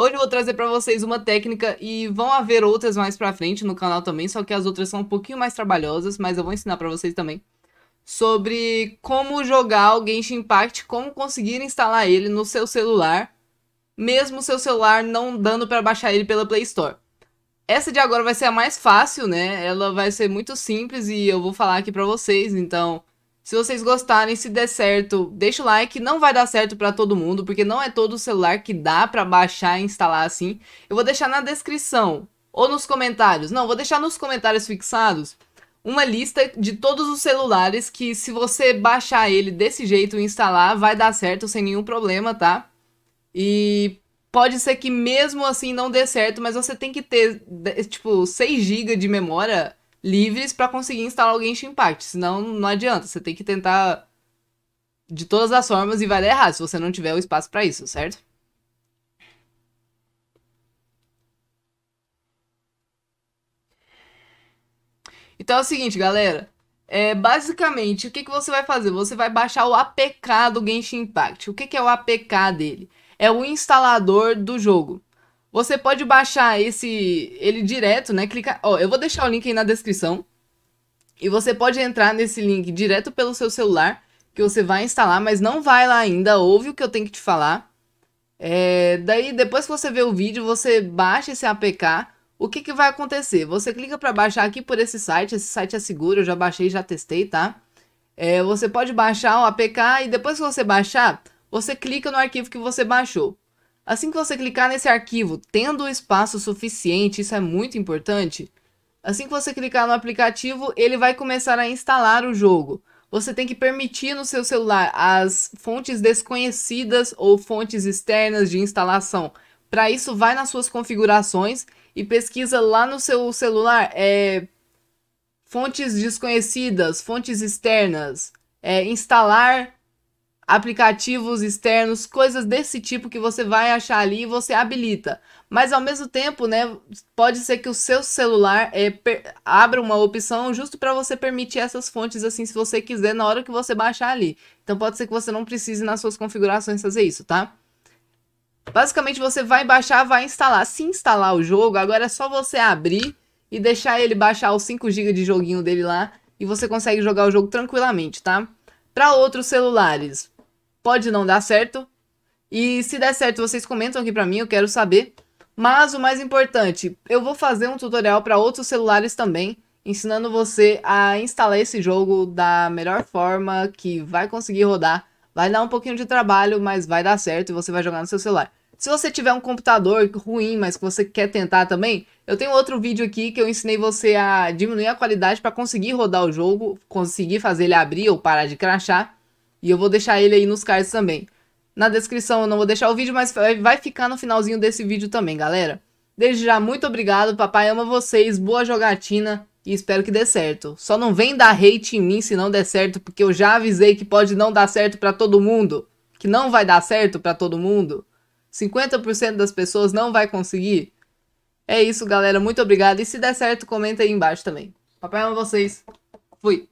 Hoje eu vou trazer para vocês uma técnica e vão haver outras mais para frente no canal também, só que as outras são um pouquinho mais trabalhosas, mas eu vou ensinar para vocês também sobre como jogar o Genshin Impact, como conseguir instalar ele no seu celular, mesmo seu celular não dando para baixar ele pela Play Store. Essa de agora vai ser a mais fácil, né? Ela vai ser muito simples e eu vou falar aqui para vocês, então se vocês gostarem, se der certo, deixa o like. Não vai dar certo para todo mundo, porque não é todo o celular que dá para baixar e instalar assim. Eu vou deixar na descrição ou nos comentários. Não, vou deixar nos comentários fixados uma lista de todos os celulares que se você baixar ele desse jeito e instalar, vai dar certo sem nenhum problema, tá? E pode ser que mesmo assim não dê certo, mas você tem que ter, tipo, 6 GB de memória livres para conseguir instalar o Genshin Impact. Senão não adianta, você tem que tentar de todas as formas e vai dar errado se você não tiver o espaço para isso, certo? Então é o seguinte, galera. É, basicamente, o que, que você vai fazer? Você vai baixar o APK do Genshin Impact. O que, que é o APK dele? É o instalador do jogo. Você pode baixar esse ele direto, né? Clica. ó, eu vou deixar o link aí na descrição. E você pode entrar nesse link direto pelo seu celular, que você vai instalar, mas não vai lá ainda, ouve o que eu tenho que te falar. É, daí depois que você vê o vídeo, você baixa esse APK. O que, que vai acontecer? Você clica para baixar aqui por esse site, esse site é seguro, eu já baixei, já testei, tá? É, você pode baixar o APK e depois que você baixar, você clica no arquivo que você baixou. Assim que você clicar nesse arquivo, tendo espaço suficiente, isso é muito importante, assim que você clicar no aplicativo, ele vai começar a instalar o jogo. Você tem que permitir no seu celular as fontes desconhecidas ou fontes externas de instalação. Para isso, vai nas suas configurações e pesquisa lá no seu celular é, fontes desconhecidas, fontes externas, é, instalar aplicativos externos, coisas desse tipo que você vai achar ali e você habilita. Mas ao mesmo tempo, né, pode ser que o seu celular é, per, abra uma opção justo para você permitir essas fontes assim, se você quiser, na hora que você baixar ali. Então pode ser que você não precise nas suas configurações fazer isso, tá? Basicamente você vai baixar, vai instalar. Se instalar o jogo, agora é só você abrir e deixar ele baixar os 5 GB de joguinho dele lá e você consegue jogar o jogo tranquilamente, tá? Para outros celulares, pode não dar certo. E se der certo, vocês comentam aqui pra mim, eu quero saber. Mas o mais importante, eu vou fazer um tutorial para outros celulares também, ensinando você a instalar esse jogo da melhor forma que vai conseguir rodar. Vai dar um pouquinho de trabalho, mas vai dar certo e você vai jogar no seu celular. Se você tiver um computador ruim, mas que você quer tentar também, eu tenho outro vídeo aqui que eu ensinei você a diminuir a qualidade para conseguir rodar o jogo, conseguir fazer ele abrir ou parar de crachar. E eu vou deixar ele aí nos cards também. Na descrição eu não vou deixar o vídeo, mas vai ficar no finalzinho desse vídeo também, galera. Desde já, muito obrigado, papai ama vocês, boa jogatina e espero que dê certo. Só não vem dar hate em mim se não der certo, porque eu já avisei que pode não dar certo para todo mundo. Que não vai dar certo para todo mundo. 50% das pessoas não vai conseguir. É isso, galera. Muito obrigado. E se der certo, comenta aí embaixo também. Papai ama vocês. Fui.